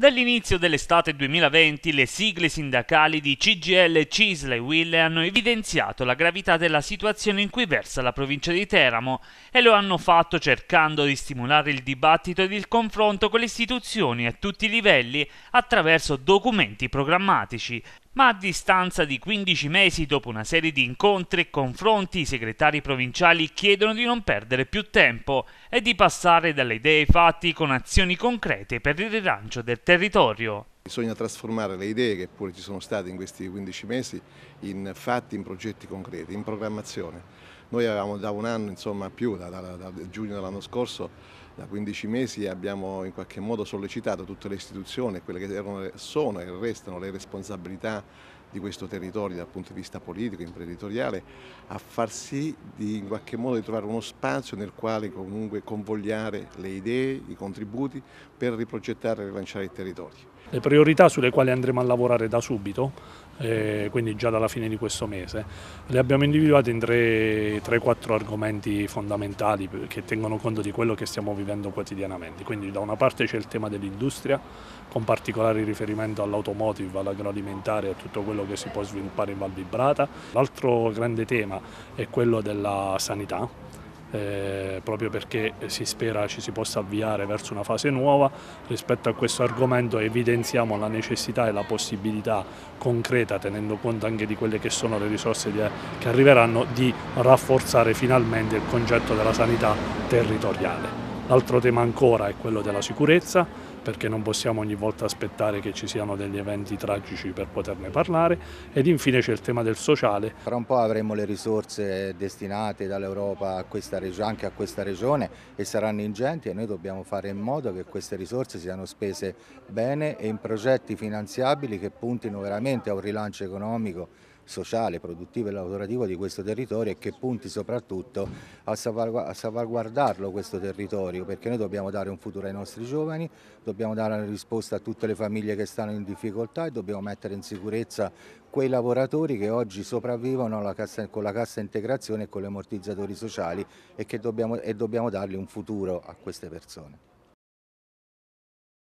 Dall'inizio dell'estate 2020 le sigle sindacali di CGL, Cisle e Wille hanno evidenziato la gravità della situazione in cui versa la provincia di Teramo e lo hanno fatto cercando di stimolare il dibattito ed il confronto con le istituzioni a tutti i livelli attraverso documenti programmatici ma a distanza di 15 mesi dopo una serie di incontri e confronti i segretari provinciali chiedono di non perdere più tempo e di passare dalle idee ai fatti con azioni concrete per il rilancio del territorio. Bisogna trasformare le idee che pure ci sono state in questi 15 mesi in fatti, in progetti concreti, in programmazione. Noi avevamo da un anno, insomma più, da, da, da giugno dell'anno scorso, da 15 mesi abbiamo in qualche modo sollecitato tutte le istituzioni, quelle che erano, sono e restano le responsabilità di questo territorio dal punto di vista politico, imprenditoriale, a far sì di, in qualche modo di trovare uno spazio nel quale comunque convogliare le idee, i contributi per riprogettare e rilanciare il territorio. Le priorità sulle quali andremo a lavorare da subito eh, quindi già dalla fine di questo mese. Le abbiamo individuate in 3-4 argomenti fondamentali che tengono conto di quello che stiamo vivendo quotidianamente. Quindi da una parte c'è il tema dell'industria, con particolare riferimento all'automotive, all'agroalimentare e a tutto quello che si può sviluppare in Val Vibrata. L'altro grande tema è quello della sanità eh, proprio perché si spera ci si possa avviare verso una fase nuova. Rispetto a questo argomento evidenziamo la necessità e la possibilità concreta, tenendo conto anche di quelle che sono le risorse di, che arriveranno, di rafforzare finalmente il concetto della sanità territoriale. L'altro tema ancora è quello della sicurezza, perché non possiamo ogni volta aspettare che ci siano degli eventi tragici per poterne parlare ed infine c'è il tema del sociale. Tra un po' avremo le risorse destinate dall'Europa anche a questa regione e saranno ingenti e noi dobbiamo fare in modo che queste risorse siano spese bene e in progetti finanziabili che puntino veramente a un rilancio economico sociale, produttivo e lavorativo di questo territorio e che punti soprattutto a, salvaguardarlo questo territorio perché noi dobbiamo dare un futuro ai nostri giovani, dobbiamo dare una risposta a tutte le famiglie che stanno in difficoltà e dobbiamo mettere in sicurezza quei lavoratori che oggi sopravvivono cassa, con la cassa integrazione e con gli ammortizzatori sociali e, dobbiamo, e dobbiamo dargli un futuro a queste persone.